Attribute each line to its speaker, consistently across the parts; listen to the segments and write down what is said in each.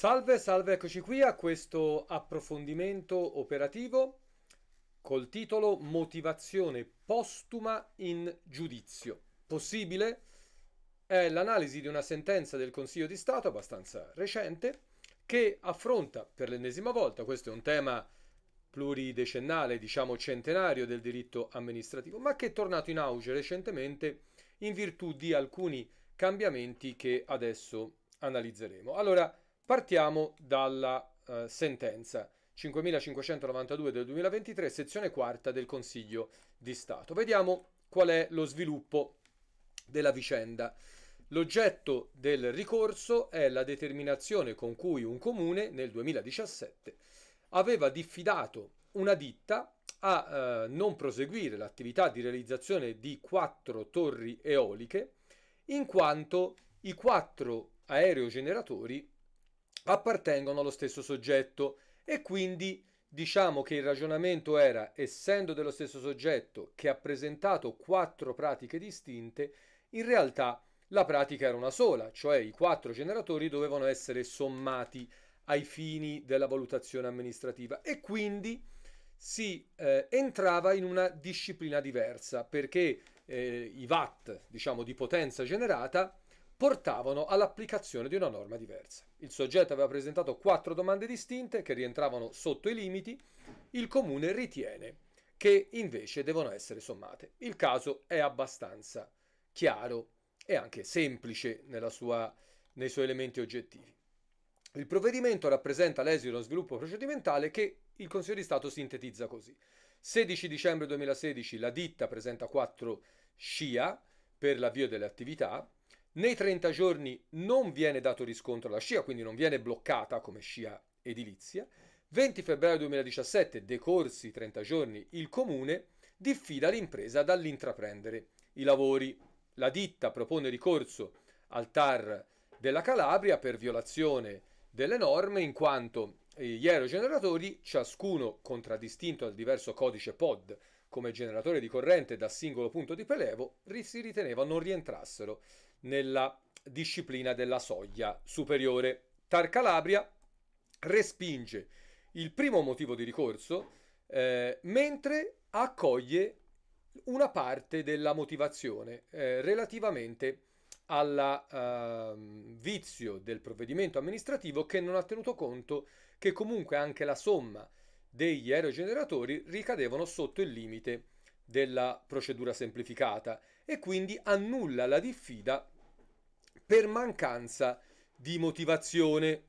Speaker 1: Salve, salve, eccoci qui a questo approfondimento operativo col titolo Motivazione postuma in giudizio. Possibile? È l'analisi di una sentenza del Consiglio di Stato abbastanza recente che affronta per l'ennesima volta, questo è un tema pluridecennale, diciamo centenario del diritto amministrativo, ma che è tornato in auge recentemente in virtù di alcuni cambiamenti che adesso analizzeremo. Allora, Partiamo dalla eh, sentenza 5592 del 2023, sezione quarta del Consiglio di Stato. Vediamo qual è lo sviluppo della vicenda. L'oggetto del ricorso è la determinazione con cui un comune nel 2017 aveva diffidato una ditta a eh, non proseguire l'attività di realizzazione di quattro torri eoliche in quanto i quattro aerogeneratori appartengono allo stesso soggetto e quindi diciamo che il ragionamento era, essendo dello stesso soggetto che ha presentato quattro pratiche distinte, in realtà la pratica era una sola, cioè i quattro generatori dovevano essere sommati ai fini della valutazione amministrativa e quindi si eh, entrava in una disciplina diversa perché eh, i watt, diciamo, di potenza generata portavano all'applicazione di una norma diversa. Il soggetto aveva presentato quattro domande distinte che rientravano sotto i limiti, il comune ritiene che invece devono essere sommate. Il caso è abbastanza chiaro e anche semplice sua, nei suoi elementi oggettivi. Il provvedimento rappresenta l'esito di uno sviluppo procedimentale che il Consiglio di Stato sintetizza così. 16 dicembre 2016 la ditta presenta quattro SCIA per l'avvio delle attività, nei 30 giorni non viene dato riscontro alla scia, quindi non viene bloccata come scia edilizia. 20 febbraio 2017, decorsi 30 giorni, il comune diffida l'impresa dall'intraprendere i lavori. La ditta propone ricorso al TAR della Calabria per violazione delle norme in quanto gli aerogeneratori, ciascuno contraddistinto dal diverso codice POD come generatore di corrente da singolo punto di prelevo, si riteneva non rientrassero nella disciplina della soglia superiore. Tar Calabria respinge il primo motivo di ricorso, eh, mentre accoglie una parte della motivazione eh, relativamente al eh, vizio del provvedimento amministrativo che non ha tenuto conto che comunque anche la somma degli aerogeneratori ricadevano sotto il limite della procedura semplificata e quindi annulla la diffida per mancanza di motivazione,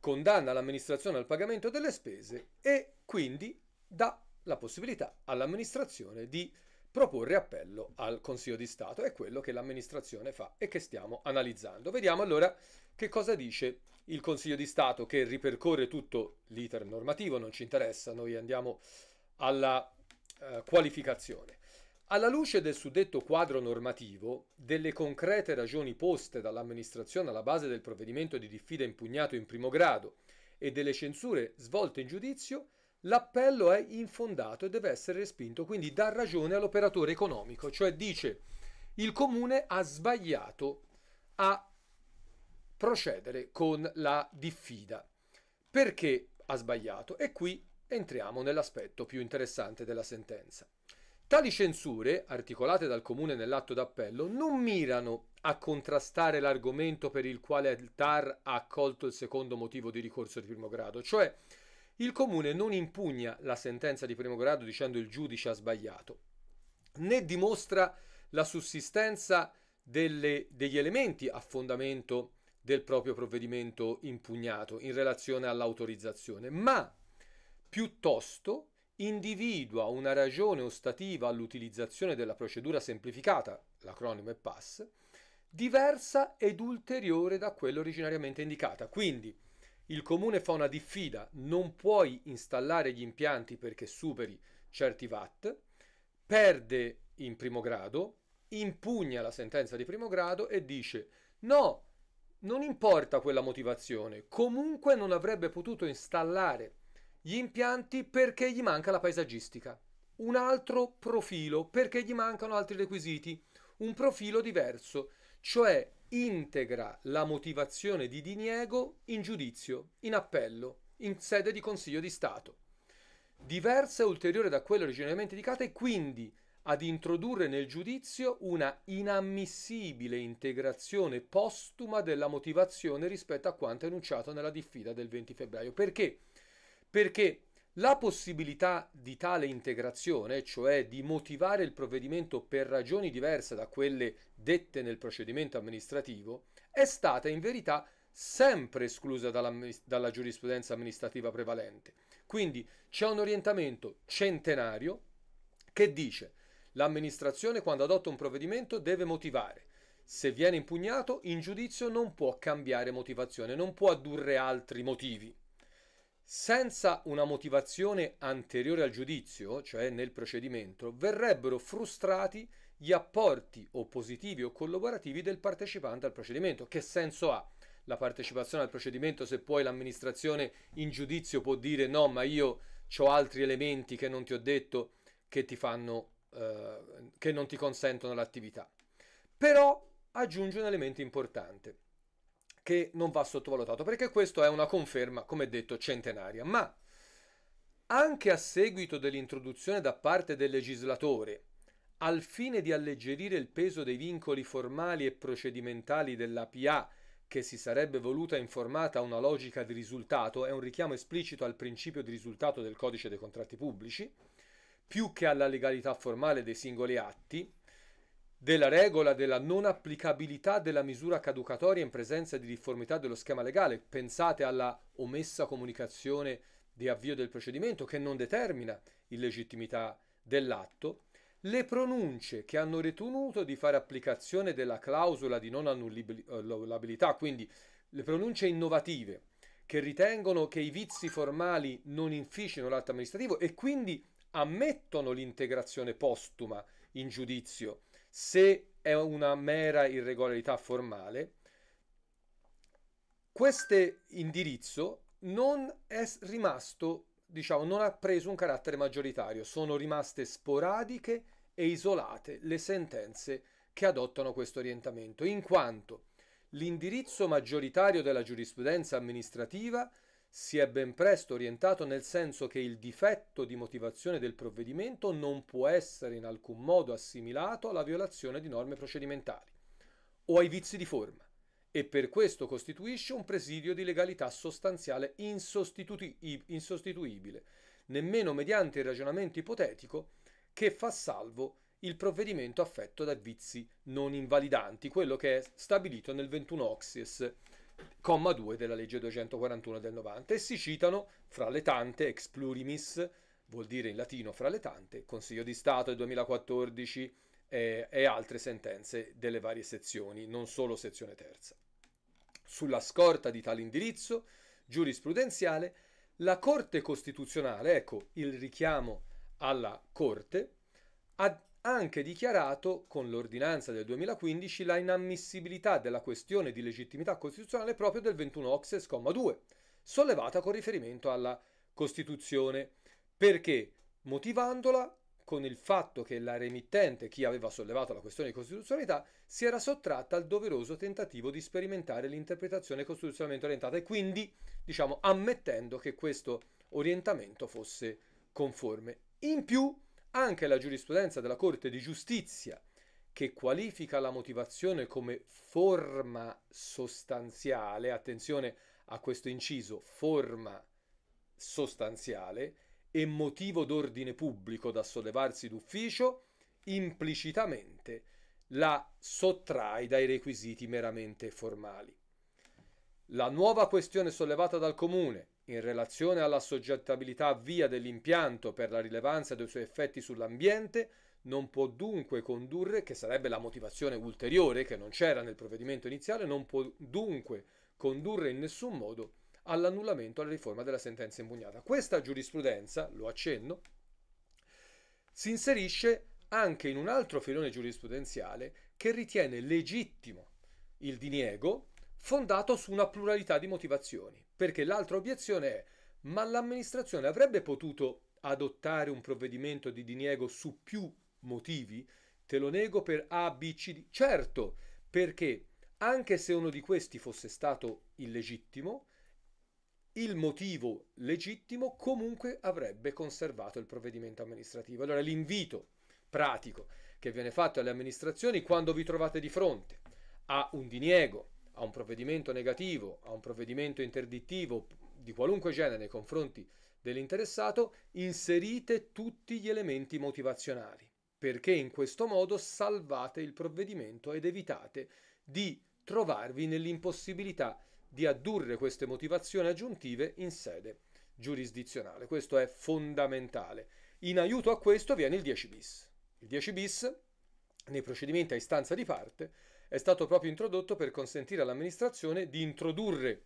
Speaker 1: condanna l'amministrazione al pagamento delle spese e quindi dà la possibilità all'amministrazione di proporre appello al Consiglio di Stato. È quello che l'amministrazione fa e che stiamo analizzando. Vediamo allora che cosa dice il Consiglio di Stato che ripercorre tutto l'iter normativo, non ci interessa, noi andiamo alla eh, qualificazione. Alla luce del suddetto quadro normativo, delle concrete ragioni poste dall'amministrazione alla base del provvedimento di diffida impugnato in primo grado e delle censure svolte in giudizio, l'appello è infondato e deve essere respinto, quindi dà ragione all'operatore economico, cioè dice il comune ha sbagliato a procedere con la diffida. Perché ha sbagliato? E qui entriamo nell'aspetto più interessante della sentenza. Tali censure, articolate dal Comune nell'atto d'appello, non mirano a contrastare l'argomento per il quale il TAR ha accolto il secondo motivo di ricorso di primo grado, cioè il Comune non impugna la sentenza di primo grado dicendo il giudice ha sbagliato, né dimostra la sussistenza delle, degli elementi a fondamento del proprio provvedimento impugnato in relazione all'autorizzazione, ma piuttosto individua una ragione ostativa all'utilizzazione della procedura semplificata, l'acronimo è PASS, diversa ed ulteriore da quella originariamente indicata. Quindi il comune fa una diffida, non puoi installare gli impianti perché superi certi watt, perde in primo grado, impugna la sentenza di primo grado e dice no, non importa quella motivazione, comunque non avrebbe potuto installare gli impianti perché gli manca la paesaggistica, un altro profilo perché gli mancano altri requisiti, un profilo diverso, cioè integra la motivazione di diniego in giudizio, in appello, in sede di Consiglio di Stato. Diversa e ulteriore da quella originariamente indicata è quindi ad introdurre nel giudizio una inammissibile integrazione postuma della motivazione rispetto a quanto enunciato nella diffida del 20 febbraio. Perché? perché la possibilità di tale integrazione, cioè di motivare il provvedimento per ragioni diverse da quelle dette nel procedimento amministrativo, è stata in verità sempre esclusa dalla, dalla giurisprudenza amministrativa prevalente. Quindi c'è un orientamento centenario che dice l'amministrazione quando adotta un provvedimento deve motivare. Se viene impugnato, in giudizio non può cambiare motivazione, non può addurre altri motivi senza una motivazione anteriore al giudizio, cioè nel procedimento, verrebbero frustrati gli apporti o positivi o collaborativi del partecipante al procedimento. Che senso ha? La partecipazione al procedimento se poi l'amministrazione in giudizio può dire no, ma io ho altri elementi che non ti ho detto che ti fanno eh, che non ti consentono l'attività. Però aggiunge un elemento importante che non va sottovalutato, perché questa è una conferma, come detto, centenaria. Ma anche a seguito dell'introduzione da parte del legislatore, al fine di alleggerire il peso dei vincoli formali e procedimentali dell'APA, che si sarebbe voluta informata a una logica di risultato, è un richiamo esplicito al principio di risultato del codice dei contratti pubblici, più che alla legalità formale dei singoli atti, della regola della non applicabilità della misura caducatoria in presenza di difformità dello schema legale. Pensate alla omessa comunicazione di avvio del procedimento che non determina illegittimità dell'atto, le pronunce che hanno ritenuto di fare applicazione della clausola di non annullabilità, eh, quindi le pronunce innovative che ritengono che i vizi formali non inficino l'atto amministrativo e quindi ammettono l'integrazione postuma in giudizio se è una mera irregolarità formale, questo indirizzo non è rimasto, diciamo, non ha preso un carattere maggioritario, sono rimaste sporadiche e isolate le sentenze che adottano questo orientamento, in quanto l'indirizzo maggioritario della giurisprudenza amministrativa si è ben presto orientato nel senso che il difetto di motivazione del provvedimento non può essere in alcun modo assimilato alla violazione di norme procedimentali o ai vizi di forma e per questo costituisce un presidio di legalità sostanziale insostituibile, nemmeno mediante il ragionamento ipotetico che fa salvo il provvedimento affetto da vizi non invalidanti, quello che è stabilito nel 21 Oxies comma 2 della legge 241 del 90 e si citano fra le tante ex plurimis, vuol dire in latino fra le tante, Consiglio di Stato del 2014 eh, e altre sentenze delle varie sezioni, non solo sezione terza. Sulla scorta di tale indirizzo giurisprudenziale, la Corte Costituzionale, ecco il richiamo alla Corte, ha anche dichiarato, con l'ordinanza del 2015, la inammissibilità della questione di legittimità costituzionale proprio del 21 Oxes, comma 2, sollevata con riferimento alla Costituzione, perché motivandola con il fatto che la remittente, chi aveva sollevato la questione di costituzionalità, si era sottratta al doveroso tentativo di sperimentare l'interpretazione costituzionalmente orientata e quindi, diciamo, ammettendo che questo orientamento fosse conforme. In più, anche la giurisprudenza della Corte di Giustizia, che qualifica la motivazione come forma sostanziale, attenzione a questo inciso, forma sostanziale, e motivo d'ordine pubblico da sollevarsi d'ufficio, implicitamente la sottrae dai requisiti meramente formali. La nuova questione sollevata dal Comune in relazione alla soggettabilità via dell'impianto per la rilevanza dei suoi effetti sull'ambiente non può dunque condurre, che sarebbe la motivazione ulteriore che non c'era nel provvedimento iniziale, non può dunque condurre in nessun modo all'annullamento alla riforma della sentenza impugnata. Questa giurisprudenza, lo accenno, si inserisce anche in un altro filone giurisprudenziale che ritiene legittimo il diniego fondato su una pluralità di motivazioni, perché l'altra obiezione è ma l'amministrazione avrebbe potuto adottare un provvedimento di diniego su più motivi? Te lo nego per A, B, C, D. Certo, perché anche se uno di questi fosse stato illegittimo, il motivo legittimo comunque avrebbe conservato il provvedimento amministrativo. Allora l'invito pratico che viene fatto alle amministrazioni quando vi trovate di fronte a un diniego a un provvedimento negativo, a un provvedimento interdittivo di qualunque genere nei confronti dell'interessato, inserite tutti gli elementi motivazionali, perché in questo modo salvate il provvedimento ed evitate di trovarvi nell'impossibilità di addurre queste motivazioni aggiuntive in sede giurisdizionale. Questo è fondamentale. In aiuto a questo viene il 10 bis. Il 10 bis nei procedimenti a istanza di parte è stato proprio introdotto per consentire all'amministrazione di introdurre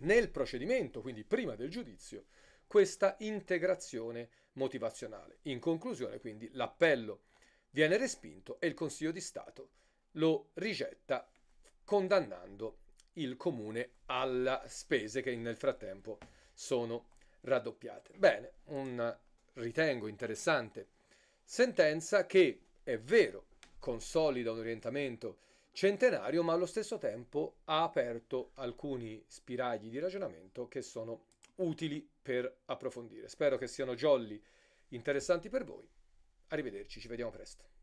Speaker 1: nel procedimento, quindi prima del giudizio, questa integrazione motivazionale. In conclusione, quindi, l'appello viene respinto e il Consiglio di Stato lo rigetta condannando il comune alle spese che nel frattempo sono raddoppiate. Bene, un ritengo interessante sentenza che è vero consolida un orientamento centenario, ma allo stesso tempo ha aperto alcuni spiragli di ragionamento che sono utili per approfondire. Spero che siano jolly interessanti per voi. Arrivederci, ci vediamo presto.